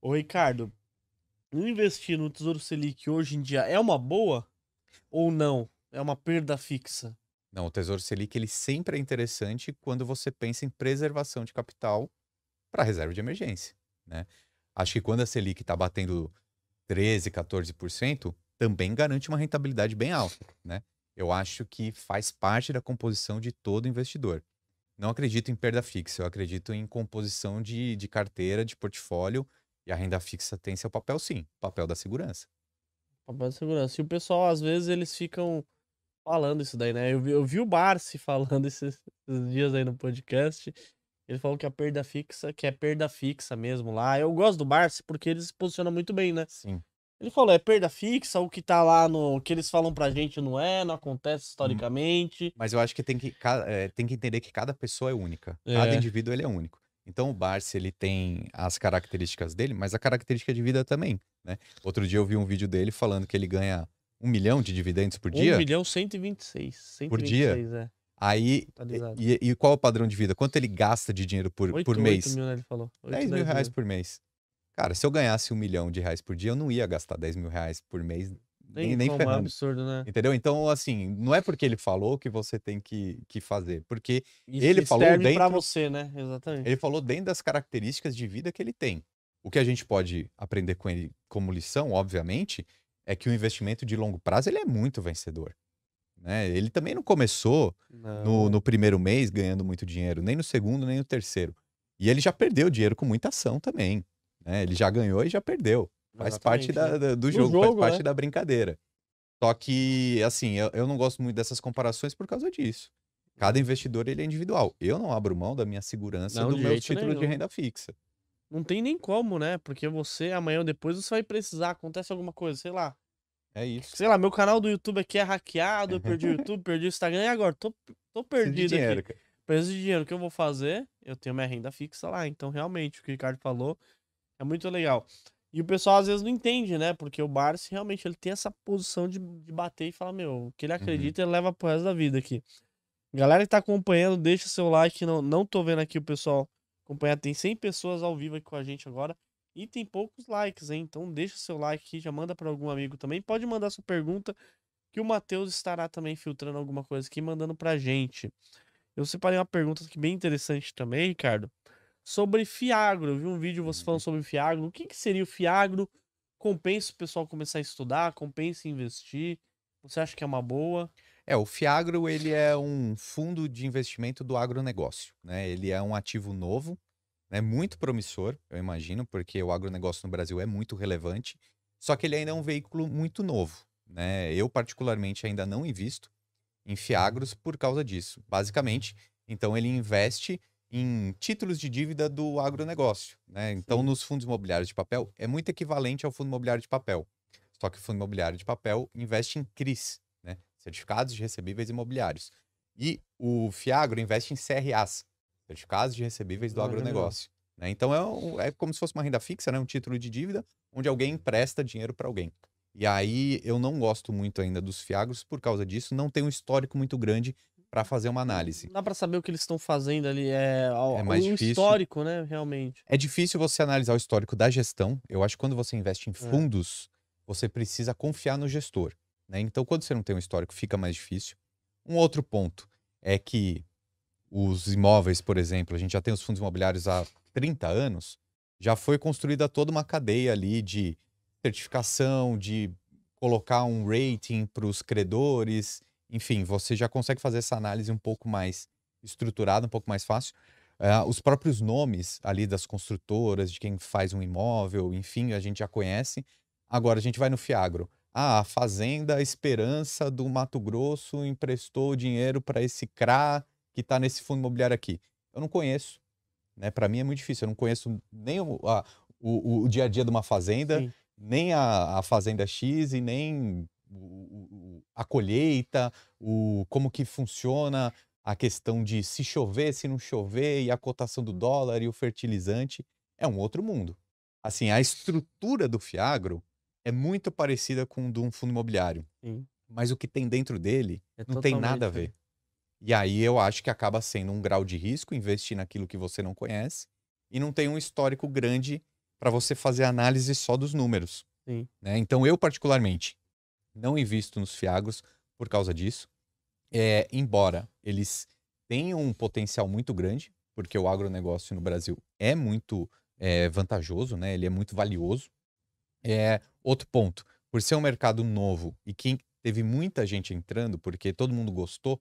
Ô, Ricardo, investir no Tesouro Selic hoje em dia é uma boa ou não? É uma perda fixa? Não, o Tesouro Selic ele sempre é interessante quando você pensa em preservação de capital para reserva de emergência. Né? Acho que quando a Selic está batendo 13%, 14%, também garante uma rentabilidade bem alta. Né? Eu acho que faz parte da composição de todo investidor não acredito em perda fixa, eu acredito em composição de, de carteira, de portfólio, e a renda fixa tem seu papel sim, papel da segurança. Papel da segurança. E o pessoal, às vezes, eles ficam falando isso daí, né? Eu vi, eu vi o Barsi falando esses, esses, dias aí no podcast. Ele falou que a perda fixa, que é perda fixa mesmo lá. Eu gosto do Barsi porque ele se posiciona muito bem, né? Sim. Ele falou, é perda fixa, o que tá lá no. O que eles falam pra gente não é, não acontece hum. historicamente. Mas eu acho que tem que, é, tem que entender que cada pessoa é única. É. Cada indivíduo ele é único. Então o Barça ele tem as características dele, mas a característica de vida também. Né? Outro dia eu vi um vídeo dele falando que ele ganha um milhão de dividendos por dia. Um milhão 126. 126 por dia? É. Aí, e, e, qual é o padrão de vida? Quanto ele gasta de dinheiro por, 8, por mês? 8 mil, né, ele falou. 8, 10, 10 mil reais mil. por mês. Cara, se eu ganhasse um milhão de reais por dia, eu não ia gastar 10 mil reais por mês. Nem, nem como é ferrando. absurdo, né? Entendeu? Então, assim, não é porque ele falou que você tem que, que fazer. Porque Isso ele falou dentro... para você, né? Exatamente. Ele falou dentro das características de vida que ele tem. O que a gente pode aprender com ele como lição, obviamente, é que o investimento de longo prazo ele é muito vencedor. Né? Ele também não começou não. No, no, primeiro mês ganhando muito dinheiro, nem no segundo, nem no terceiro. E ele já perdeu dinheiro com muita ação também. Né? Ele já ganhou e já perdeu. Faz Exatamente, parte da, da, do, né? jogo, jogo, faz parte né? da brincadeira. Só que, assim, eu, eu não gosto muito dessas comparações por causa disso. Cada investidor ele é individual. Eu não abro mão da minha segurança não, do meu título nenhum. de renda fixa. Não tem nem como, né? Porque você, amanhã ou depois, você vai precisar, acontece alguma coisa, sei lá. É isso. Sei lá, meu canal do YouTube aqui é hackeado, eu perdi o YouTube, perdi o Instagram, e agora? Tô, tô perdido dinheiro, aqui. Cara. Preciso de dinheiro, o que eu vou fazer? Eu tenho minha renda fixa lá, então realmente, o que o Ricardo falou, é muito legal. E o pessoal às vezes não entende, né? Porque o Barsi realmente ele tem essa posição de, de bater e falar, meu, o que ele uhum. acredita, uhum. ele leva pro resto da vida aqui. Galera que tá acompanhando, deixa seu like. Não, não tô vendo aqui o pessoal acompanhar. Tem 100 pessoas ao vivo aqui com a gente agora. E tem poucos likes, hein? Então deixa seu like aqui, já manda para algum amigo também. Pode mandar sua pergunta, que o Matheus estará também filtrando alguma coisa aqui, mandando pra gente. Eu separei uma pergunta aqui bem interessante também, Ricardo sobre Fiagro. Eu vi um vídeo você falando uhum. sobre Fiagro. O que, que seria o Fiagro? Compensa o pessoal começar a estudar? Compensa investir? Você acha que é uma boa? É, o Fiagro ele é um fundo de investimento do agronegócio. Né? Ele é um ativo novo, né? muito promissor, eu imagino, porque o agronegócio no Brasil é muito relevante. Só que ele ainda é um veículo muito novo. Né? Eu, particularmente, ainda não invisto em Fiagros por causa disso, basicamente. Então, ele investe em títulos de dívida do agronegócio. Né? Então, nos fundos imobiliários de papel, é muito equivalente ao fundo imobiliário de papel. Só que o fundo imobiliário de papel investe em CRIs, né? certificados de recebíveis imobiliários. E o Fiagro investe em CRAs, certificados de recebíveis do agronegócio. Né? Então, é, um, é como se fosse uma renda fixa, né? um título de dívida, onde alguém empresta dinheiro para alguém. E aí eu não gosto muito ainda dos fiagros por causa disso, não tem um histórico muito grande para fazer uma hum, análise. Dá para saber o que eles estão fazendo ali, é, é mais o difícil. histórico, né, realmente. É difícil você analisar o histórico da gestão. Eu acho que quando você investe em é. fundos, é. você precisa confiar no gestor. Né? Então, quando você não tem um histórico, fica mais difícil. Um outro ponto é que os imóveis, por exemplo, a gente já tem os fundos imobiliários há 30 anos, já foi construída toda uma cadeia ali de certificação, de colocar um rating para os credores, enfim, você já consegue fazer essa análise um pouco mais estruturada, um pouco mais fácil. Uh, os próprios nomes ali das construtoras, de quem faz um imóvel, enfim, a gente já conhece. Agora, a gente vai no Fiagro. Ah, a Fazenda Esperança do Mato Grosso emprestou dinheiro para esse CRA que está nesse fundo imobiliário aqui. Eu não conheço. Né? Para mim é muito difícil. Eu não conheço nem o, a, o, o dia a dia de uma fazenda, Sim. nem a, a Fazenda X e nem o, a colheita, o, como que funciona a questão de se chover, se não chover, e a cotação do dólar e o fertilizante, é um outro mundo. Assim, a estrutura do Fiagro é muito parecida com o de um fundo imobiliário. Sim. Mas o que tem dentro dele é não tem nada a ver. E aí eu acho que acaba sendo um grau de risco investir naquilo que você não conhece e não tem um histórico grande para você fazer análise só dos números. Né? Então eu, particularmente, não invisto nos fiagros por causa disso. É, embora eles tenham um potencial muito grande, porque o agronegócio no Brasil é muito é, vantajoso, né? ele é muito valioso. É, outro ponto, por ser um mercado novo e que teve muita gente entrando, porque todo mundo gostou,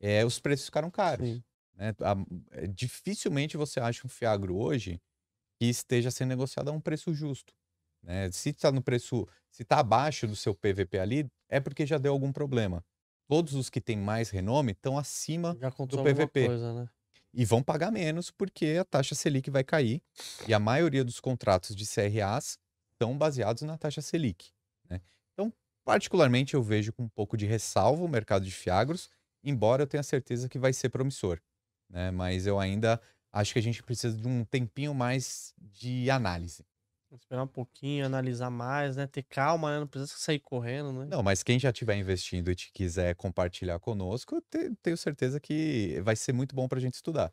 é, os preços ficaram caros. Né? A, é, dificilmente você acha um fiagro hoje que esteja sendo negociado a um preço justo. Né? Se está no preço, se está abaixo do seu PVP ali, é porque já deu algum problema. Todos os que têm mais renome estão acima do PVP. Coisa, né? E vão pagar menos porque a taxa Selic vai cair. E a maioria dos contratos de CRAs estão baseados na taxa Selic. Né? Então, particularmente, eu vejo com um pouco de ressalva o mercado de Fiagros, embora eu tenha certeza que vai ser promissor. Né? Mas eu ainda acho que a gente precisa de um tempinho mais de análise. Esperar um pouquinho, analisar mais, né? Ter calma, né? Não precisa sair correndo, né? Não, mas quem já estiver investindo e te quiser compartilhar conosco, eu te, tenho certeza que vai ser muito bom para a gente estudar.